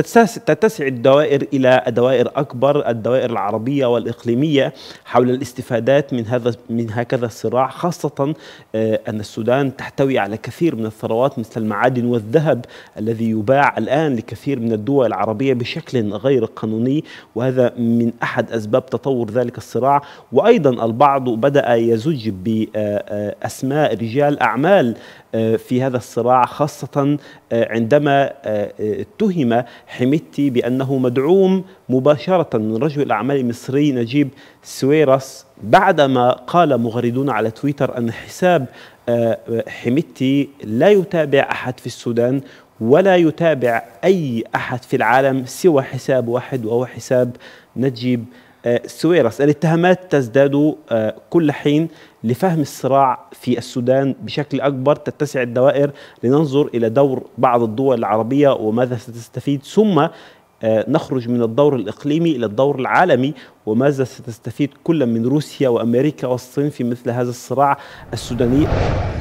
تتسع الدوائر إلى دوائر أكبر الدوائر العربية والإقليمية حول الاستفادات من هذا من هكذا الصراع خاصة آه، أن السودان تحتوي على كثير من الثروات مثل المعادن والذهب الذي يباع الآن لكثير من الدول العربية بشكل غير قانوني وهذا من أحد أسباب تطور ذلك الصراع وأيضا البعض بدأ يزج بأسماء آه، آه، رجال أعمال في هذا الصراع خاصة عندما اتهم حميدتي بأنه مدعوم مباشرة من رجل الأعمال المصري نجيب سويرس بعدما قال مغردون على تويتر أن حساب آه، آه، حميدتي لا يتابع أحد في السودان ولا يتابع أي أحد في العالم سوى حساب واحد وهو حساب نجيب آه، سويرس الاتهامات تزداد آه، كل حين لفهم الصراع في السودان بشكل أكبر تتسع الدوائر لننظر إلى دور بعض الدول العربية وماذا ستستفيد ثم آه، نخرج من الدور الإقليمي إلى الدور العالمي وماذا ستستفيد كل من روسيا وأمريكا والصين في مثل هذا الصراع السوداني